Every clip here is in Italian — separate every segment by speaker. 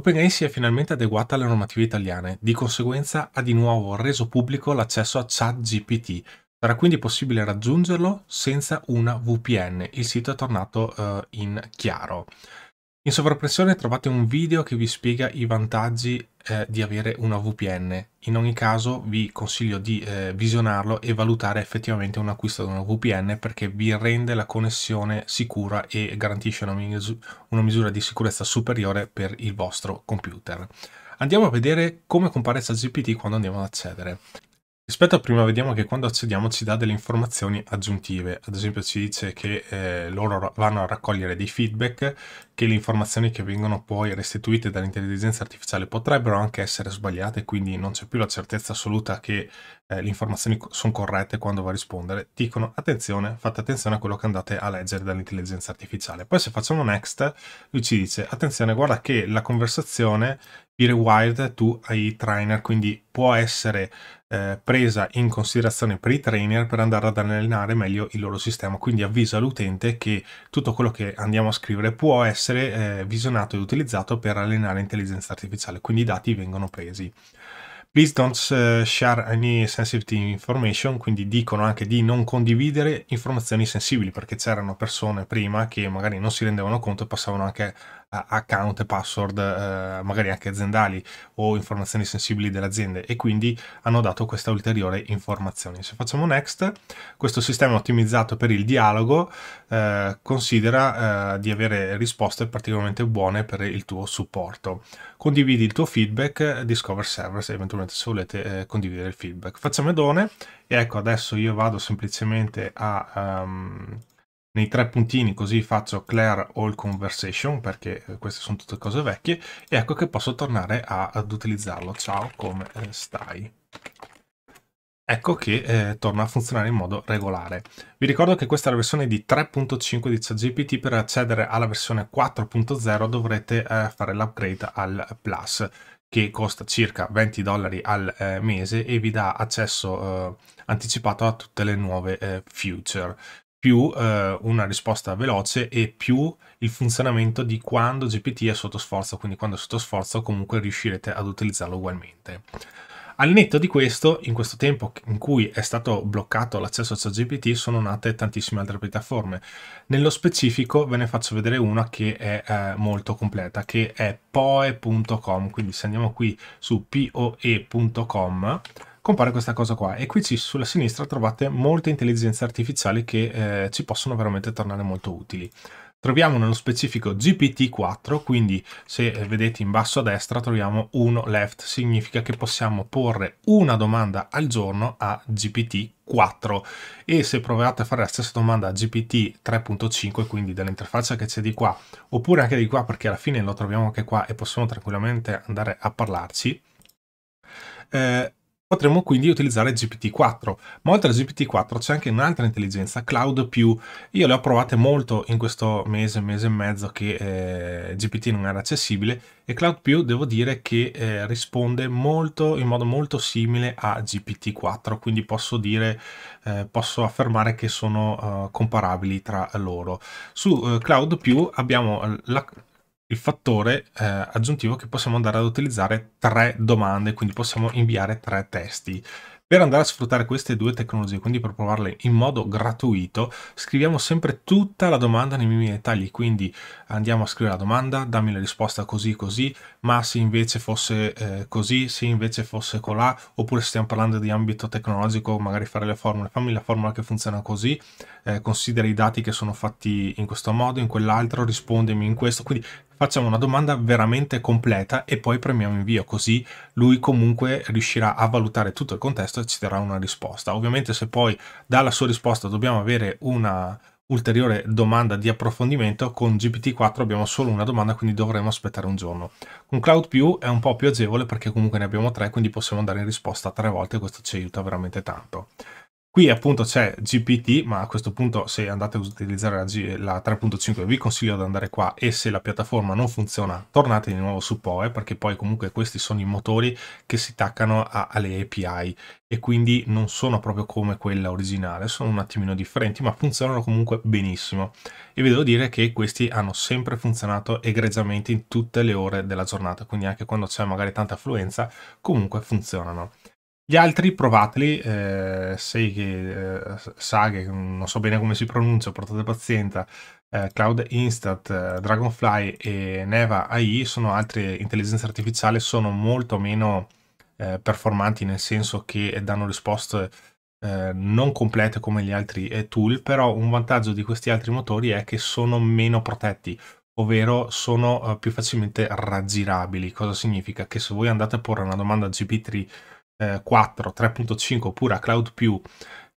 Speaker 1: OpenAI si è finalmente adeguata alle normative italiane, di conseguenza ha di nuovo reso pubblico l'accesso a ChatGPT. Sarà quindi possibile raggiungerlo senza una VPN. Il sito è tornato uh, in chiaro. In sovrappressione trovate un video che vi spiega i vantaggi eh, di avere una VPN. In ogni caso vi consiglio di eh, visionarlo e valutare effettivamente un acquisto di una VPN perché vi rende la connessione sicura e garantisce una, misu una misura di sicurezza superiore per il vostro computer. Andiamo a vedere come compare GPT quando andiamo ad accedere. Rispetto a prima vediamo che quando accediamo ci dà delle informazioni aggiuntive, ad esempio ci dice che eh, loro vanno a raccogliere dei feedback, che le informazioni che vengono poi restituite dall'intelligenza artificiale potrebbero anche essere sbagliate, quindi non c'è più la certezza assoluta che eh, le informazioni sono corrette quando va a rispondere, dicono attenzione, fate attenzione a quello che andate a leggere dall'intelligenza artificiale. Poi se facciamo next, lui ci dice attenzione, guarda che la conversazione be rewired to AI trainer, quindi può essere eh, presa in considerazione per i trainer per andare ad allenare meglio il loro sistema. Quindi avvisa l'utente che tutto quello che andiamo a scrivere può essere eh, visionato e utilizzato per allenare intelligenza artificiale, quindi i dati vengono presi. Please don't eh, share any sensitive information, quindi dicono anche di non condividere informazioni sensibili, perché c'erano persone prima che magari non si rendevano conto e passavano anche account e password eh, magari anche aziendali o informazioni sensibili delle aziende e quindi hanno dato questa ulteriore informazione. Se facciamo next, questo sistema ottimizzato per il dialogo eh, considera eh, di avere risposte particolarmente buone per il tuo supporto. Condividi il tuo feedback, Discover Server se eventualmente se volete eh, condividere il feedback. Facciamo edone e ecco adesso io vado semplicemente a... Um, nei tre puntini così faccio clear all conversation perché eh, queste sono tutte cose vecchie e ecco che posso tornare a, ad utilizzarlo. Ciao, come eh, stai? Ecco che eh, torna a funzionare in modo regolare. Vi ricordo che questa è la versione di 3.5 di ChatGPT, per accedere alla versione 4.0 dovrete eh, fare l'upgrade al Plus che costa circa 20 dollari al eh, mese e vi dà accesso eh, anticipato a tutte le nuove eh, future più eh, una risposta veloce e più il funzionamento di quando GPT è sotto sforzo, quindi quando è sotto sforzo comunque riuscirete ad utilizzarlo ugualmente. Al netto di questo, in questo tempo in cui è stato bloccato l'accesso a ChatGPT, sono nate tantissime altre piattaforme. Nello specifico ve ne faccio vedere una che è eh, molto completa, che è poe.com. Quindi se andiamo qui su poe.com, compare questa cosa qua e qui sulla sinistra trovate molte intelligenze artificiali che eh, ci possono veramente tornare molto utili. Troviamo nello specifico GPT-4, quindi se vedete in basso a destra troviamo uno left, significa che possiamo porre una domanda al giorno a GPT-4 e se provate a fare la stessa domanda a GPT 3.5, quindi dell'interfaccia che c'è di qua, oppure anche di qua perché alla fine lo troviamo anche qua e possiamo tranquillamente andare a parlarci, eh, Potremmo quindi utilizzare GPT-4, ma oltre a GPT-4 c'è anche un'altra intelligenza, Cloud+. Io le ho provate molto in questo mese, mese e mezzo che eh, GPT non era accessibile e Cloud+, devo dire che eh, risponde molto, in modo molto simile a GPT-4, quindi posso dire, eh, posso affermare che sono eh, comparabili tra loro. Su eh, Cloud+, abbiamo eh, la, il fattore eh, aggiuntivo che possiamo andare ad utilizzare tre domande, quindi possiamo inviare tre testi. Per andare a sfruttare queste due tecnologie, quindi per provarle in modo gratuito, scriviamo sempre tutta la domanda nei minimi dettagli, quindi andiamo a scrivere la domanda, dammi la risposta così così, ma se invece fosse eh, così, se invece fosse colà, oppure stiamo parlando di ambito tecnologico, magari fare le formule, fammi la formula che funziona così, eh, considera i dati che sono fatti in questo modo, in quell'altro, rispondimi in questo, quindi facciamo una domanda veramente completa e poi premiamo invio, così lui comunque riuscirà a valutare tutto il contesto ci darà una risposta. Ovviamente se poi dalla sua risposta dobbiamo avere una ulteriore domanda di approfondimento, con GPT-4 abbiamo solo una domanda, quindi dovremo aspettare un giorno. Con Cloud più è un po' più agevole perché comunque ne abbiamo tre, quindi possiamo andare in risposta tre volte, questo ci aiuta veramente tanto. Qui appunto c'è GPT, ma a questo punto se andate a utilizzare la, G la 3.5 vi consiglio di andare qua e se la piattaforma non funziona tornate di nuovo su Poe perché poi comunque questi sono i motori che si taccano alle API e quindi non sono proprio come quella originale, sono un attimino differenti ma funzionano comunque benissimo e vi devo dire che questi hanno sempre funzionato egregiamente in tutte le ore della giornata, quindi anche quando c'è magari tanta affluenza comunque funzionano. Gli altri provateli, eh, Seiki, eh, Saghe, non so bene come si pronuncia, portate pazienza, eh, Cloud Instant, eh, Dragonfly e Neva AI sono altre intelligenze artificiali, sono molto meno eh, performanti nel senso che danno risposte eh, non complete come gli altri tool, però un vantaggio di questi altri motori è che sono meno protetti, ovvero sono più facilmente raggirabili. Cosa significa? Che se voi andate a porre una domanda a GP3 4, eh, 3.5 oppure a Cloud più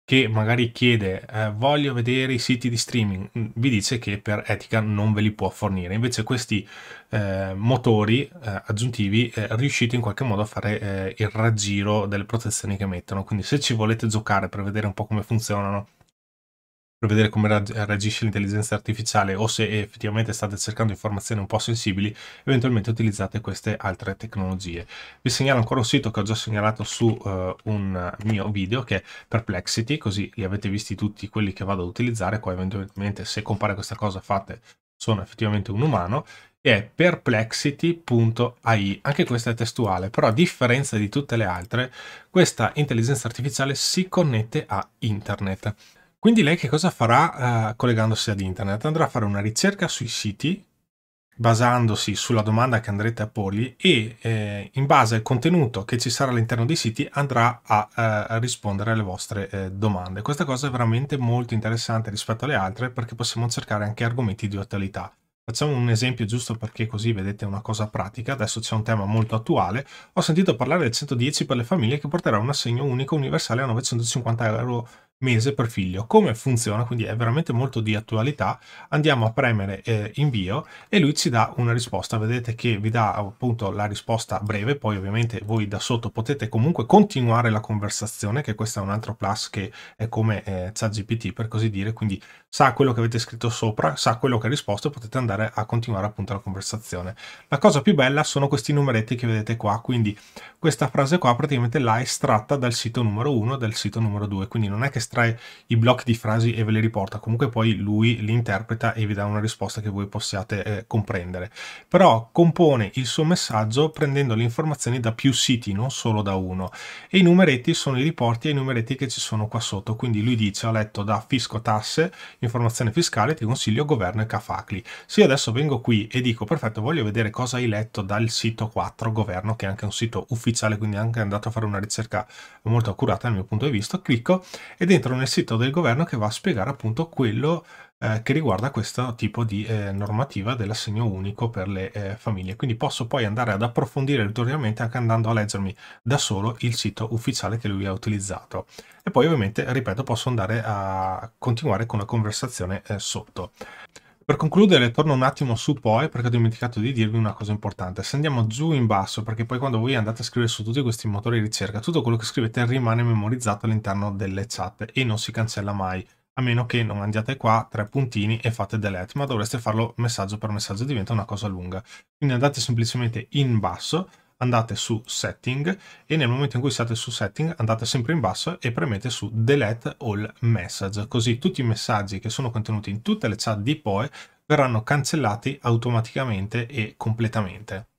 Speaker 1: che magari chiede eh, voglio vedere i siti di streaming, mm, vi dice che per etica non ve li può fornire. Invece questi eh, motori eh, aggiuntivi eh, riuscite in qualche modo a fare eh, il raggiro delle protezioni che mettono. Quindi se ci volete giocare per vedere un po' come funzionano, per vedere come reagisce l'intelligenza artificiale o se effettivamente state cercando informazioni un po' sensibili, eventualmente utilizzate queste altre tecnologie. Vi segnalo ancora un sito che ho già segnalato su uh, un mio video che è Perplexity, così li avete visti tutti quelli che vado ad utilizzare, poi eventualmente se compare questa cosa fate sono effettivamente un umano e è perplexity.ai. Anche questa è testuale, però a differenza di tutte le altre, questa intelligenza artificiale si connette a internet. Quindi lei che cosa farà eh, collegandosi ad internet? Andrà a fare una ricerca sui siti basandosi sulla domanda che andrete a porgli e eh, in base al contenuto che ci sarà all'interno dei siti andrà a, eh, a rispondere alle vostre eh, domande. Questa cosa è veramente molto interessante rispetto alle altre perché possiamo cercare anche argomenti di attualità. Facciamo un esempio giusto perché così vedete una cosa pratica. Adesso c'è un tema molto attuale. Ho sentito parlare del 110 per le famiglie che porterà un assegno unico universale a 950 euro mese per figlio. Come funziona? Quindi è veramente molto di attualità. Andiamo a premere eh, invio e lui ci dà una risposta. Vedete che vi dà appunto la risposta breve, poi ovviamente voi da sotto potete comunque continuare la conversazione, che questo è un altro plus che è come eh, ChatGPT per così dire, quindi sa quello che avete scritto sopra, sa quello che ha risposto e potete andare a continuare appunto la conversazione. La cosa più bella sono questi numeretti che vedete qua, quindi questa frase qua praticamente l'ha estratta dal sito numero 1 e dal sito numero 2, quindi non è che sta estrae i blocchi di frasi e ve li riporta, comunque poi lui li interpreta e vi dà una risposta che voi possiate eh, comprendere. Però compone il suo messaggio prendendo le informazioni da più siti, non solo da uno. E i numeretti sono i riporti e i numeretti che ci sono qua sotto, quindi lui dice ho letto da fisco tasse, informazione fiscale, ti consiglio governo e cafacli. Se io adesso vengo qui e dico perfetto voglio vedere cosa hai letto dal sito 4 governo, che è anche un sito ufficiale, quindi anche andato a fare una ricerca molto accurata dal mio punto di vista, clicco ed dentro entro nel sito del governo che va a spiegare appunto quello eh, che riguarda questo tipo di eh, normativa dell'assegno unico per le eh, famiglie. Quindi posso poi andare ad approfondire ulteriormente anche andando a leggermi da solo il sito ufficiale che lui ha utilizzato. E poi ovviamente, ripeto, posso andare a continuare con la conversazione eh, sotto. Per concludere, torno un attimo su poi, perché ho dimenticato di dirvi una cosa importante. Se andiamo giù in basso, perché poi quando voi andate a scrivere su tutti questi motori di ricerca, tutto quello che scrivete rimane memorizzato all'interno delle chat e non si cancella mai a meno che non andiate qua, tre puntini e fate delete, ma dovreste farlo messaggio per messaggio, diventa una cosa lunga. Quindi andate semplicemente in basso, andate su setting e nel momento in cui siete su setting andate sempre in basso e premete su delete all message così tutti i messaggi che sono contenuti in tutte le chat di POE verranno cancellati automaticamente e completamente.